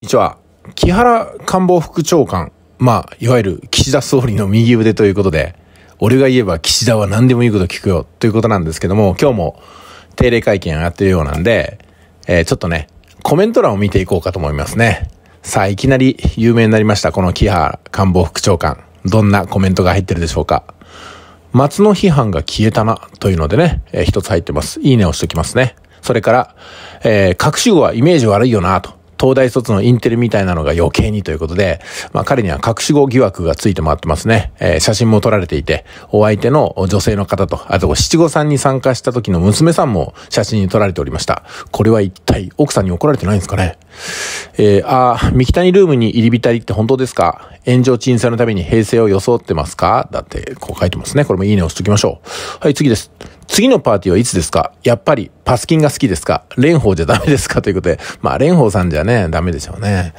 こんにちは。木原官房副長官。まあ、いわゆる岸田総理の右腕ということで、俺が言えば岸田は何でもいいこと聞くよということなんですけども、今日も定例会見上がってるようなんで、えー、ちょっとね、コメント欄を見ていこうかと思いますね。さあ、いきなり有名になりました、この木原官房副長官。どんなコメントが入ってるでしょうか。松の批判が消えたなというのでね、えー、一つ入ってます。いいねをしときますね。それから、えー、隠し語はイメージ悪いよなと。東大卒のインテルみたいなのが余計にということで、まあ彼には隠し子疑惑がついて回ってますね。えー、写真も撮られていて、お相手の女性の方と、あと七五三に参加した時の娘さんも写真に撮られておりました。これは一体奥さんに怒られてないんですかねえー、あ、三木谷ルームに入り浸りって本当ですか炎上鎮裁のために平成を装ってますかだって、こう書いてますね。これもいいね押しときましょう。はい、次です。次のパーティーはいつですかやっぱり、パスキンが好きですか蓮舫じゃダメですかということで、まあ、蓮舫さんじゃね、ダメでしょうね。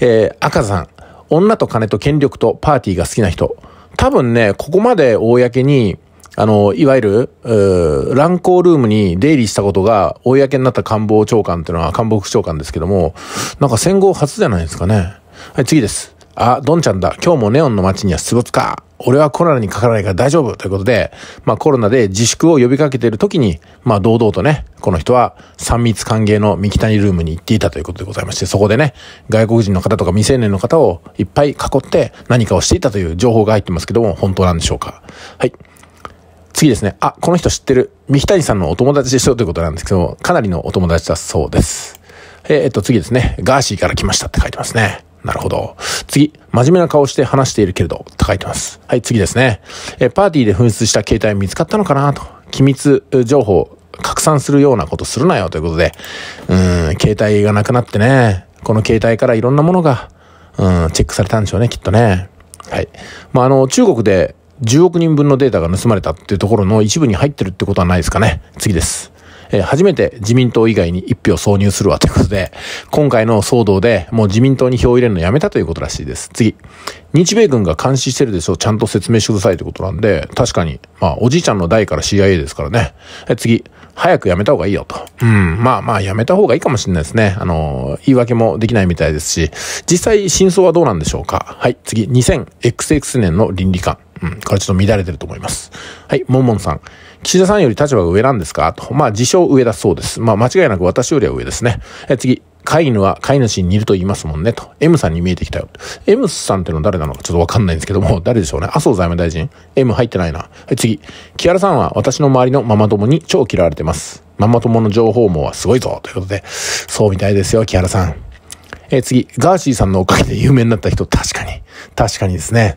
えー、赤さん、女と金と権力とパーティーが好きな人。多分ね、ここまで公に、あの、いわゆる、乱行ルームに出入りしたことが、公になった官房長官っていうのは、官房副長官ですけども、なんか戦後初じゃないですかね。はい、次です。あ、ドンちゃんだ。今日もネオンの街には出没か。俺はコロナにかからないから大丈夫ということで、まあコロナで自粛を呼びかけている時に、まあ堂々とね、この人は三密歓迎の三木谷ルームに行っていたということでございまして、そこでね、外国人の方とか未成年の方をいっぱい囲って何かをしていたという情報が入ってますけども、本当なんでしょうか。はい。次ですね。あ、この人知ってる。三木谷さんのお友達でしょということなんですけど、かなりのお友達だそうです。えー、っと、次ですね。ガーシーから来ましたって書いてますね。なるほど。次、真面目な顔して話しているけれど、と書いてます。はい、次ですね。えー、パーティーで紛失した携帯見つかったのかなと。機密情報拡散するようなことするなよということで、うん、携帯がなくなってね、この携帯からいろんなものが、うん、チェックされたんでしょうね、きっとね。はい。まあ、あの、中国で10億人分のデータが盗まれたっていうところの一部に入ってるってことはないですかね。次です。え初めて自民党以外に一票挿入するわということで、今回の騒動でもう自民党に票を入れるのやめたということらしいです。次。日米軍が監視してるでしょ、ちゃんと説明してくださいということなんで、確かに、まあ、おじいちゃんの代から CIA ですからね。え次。早くやめた方がいいよと。うん。まあまあ、やめた方がいいかもしれないですね。あの言い訳もできないみたいですし、実際真相はどうなんでしょうか。はい。次、2000XX 年の倫理観。うん、これちょっと乱れてると思います。はい、もんもんさん。岸田さんより立場が上なんですかと。まあ、自称上だそうです。まあ、間違いなく私よりは上ですね。え次。飼い犬は飼い主に似ると言いますもんねと。M さんに見えてきたよ。M さんってのは誰なのかちょっとわかんないんですけども、誰でしょうね。麻生財務大臣 ?M 入ってないな。はい、次。木原さんは私の周りのママ友に超嫌われてます。ママ友の情報網はすごいぞということで、そうみたいですよ、木原さん。え次。ガーシーさんのおかげで有名になった人、確かに。確かにですね。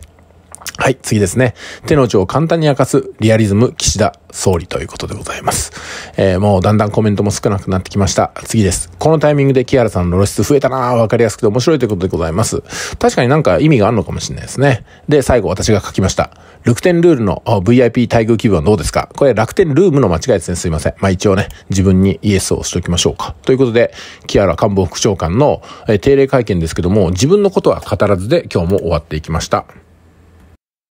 はい、次ですね。手の内を簡単に明かすリアリズム岸田総理ということでございます。えー、もうだんだんコメントも少なくなってきました。次です。このタイミングで木原さんの露出増えたなぁ、わかりやすくて面白いということでございます。確かになんか意味があるのかもしれないですね。で、最後私が書きました。楽天ルールの VIP 待遇気分はどうですかこれ楽天ルームの間違いですね。すいません。まあ一応ね、自分にイエスをしておきましょうか。ということで、木原官房副長官の定例会見ですけども、自分のことは語らずで今日も終わっていきました。